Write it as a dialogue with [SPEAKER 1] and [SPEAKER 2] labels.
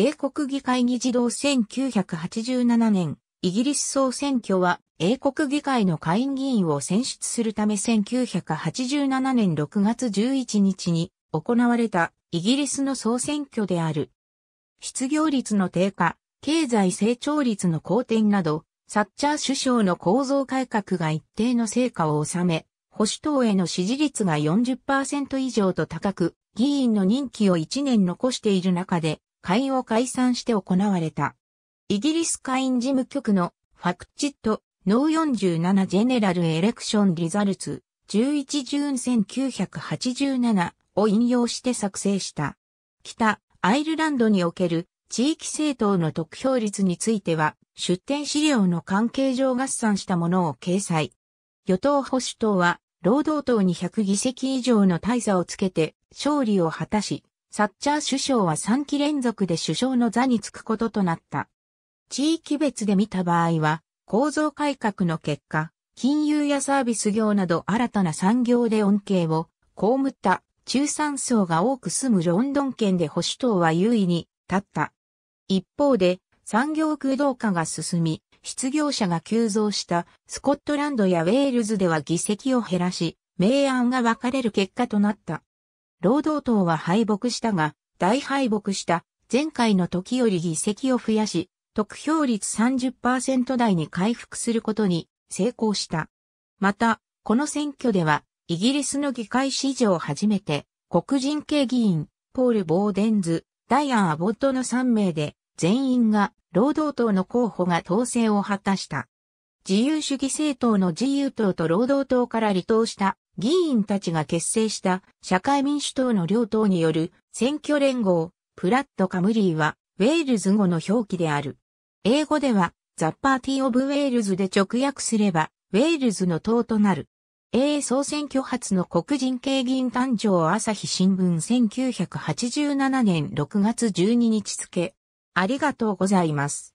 [SPEAKER 1] 英国議会議事堂1987年、イギリス総選挙は英国議会の下院議員を選出するため1987年6月11日に行われたイギリスの総選挙である。失業率の低下、経済成長率の好転など、サッチャー首相の構造改革が一定の成果を収め、保守党への支持率が40%以上と高く、議員の任期を1年残している中で、会を解散して行われた。イギリス会員事務局のファクチット、ノー47ジェネラルエレクションリザルツ、11ジューン1987を引用して作成した。北、アイルランドにおける地域政党の得票率については、出展資料の関係上合算したものを掲載。与党保守党は、労働党に100議席以上の大差をつけて勝利を果たし、サッチャー首相は3期連続で首相の座に就くこととなった。地域別で見た場合は、構造改革の結果、金融やサービス業など新たな産業で恩恵を被った中産層が多く住むロンドン圏で保守党は優位に立った。一方で、産業空洞化が進み、失業者が急増したスコットランドやウェールズでは議席を減らし、明暗が分かれる結果となった。労働党は敗北したが、大敗北した前回の時より議席を増やし、得票率30%台に回復することに成功した。また、この選挙では、イギリスの議会史上初めて、黒人系議員、ポール・ボーデンズ、ダイアン・アボットの3名で、全員が労働党の候補が当選を果たした。自由主義政党の自由党と労働党から離党した議員たちが結成した社会民主党の両党による選挙連合、プラットカムリーは、ウェールズ語の表記である。英語では、ザ・パーティー・オブ・ウェールズで直訳すれば、ウェールズの党となる。英総選挙初の黒人系議員誕生朝日新聞1987年6月12日付。ありがとうございます。